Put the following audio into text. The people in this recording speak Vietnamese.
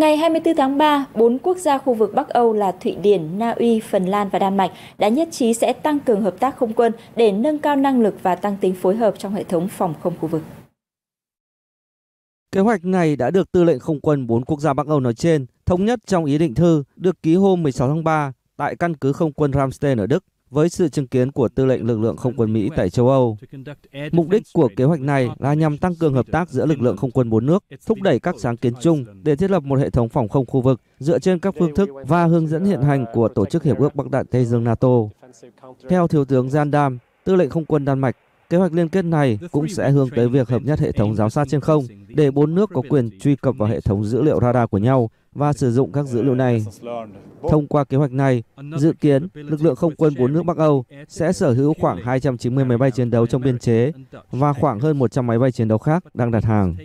Ngày 24 tháng 3, bốn quốc gia khu vực Bắc Âu là Thụy Điển, Na Uy, Phần Lan và Đan Mạch đã nhất trí sẽ tăng cường hợp tác không quân để nâng cao năng lực và tăng tính phối hợp trong hệ thống phòng không khu vực. Kế hoạch này đã được Tư lệnh Không quân bốn quốc gia Bắc Âu nói trên thống nhất trong ý định thư được ký hôm 16 tháng 3 tại căn cứ không quân Ramstein ở Đức với sự chứng kiến của tư lệnh lực lượng không quân Mỹ tại châu Âu. Mục đích của kế hoạch này là nhằm tăng cường hợp tác giữa lực lượng không quân bốn nước, thúc đẩy các sáng kiến chung để thiết lập một hệ thống phòng không khu vực dựa trên các phương thức và hướng dẫn hiện hành của Tổ chức Hiệp ước Bắc Đại Tây Dương NATO. Theo Thiếu tướng Jandam, tư lệnh không quân Đan Mạch, Kế hoạch liên kết này cũng sẽ hướng tới việc hợp nhất hệ thống giám sát trên không để bốn nước có quyền truy cập vào hệ thống dữ liệu radar của nhau và sử dụng các dữ liệu này. Thông qua kế hoạch này, Dự kiến, lực lượng không quân bốn nước Bắc Âu sẽ sở hữu khoảng 290 máy bay chiến đấu trong biên chế và khoảng hơn 100 máy bay chiến đấu khác đang đặt hàng.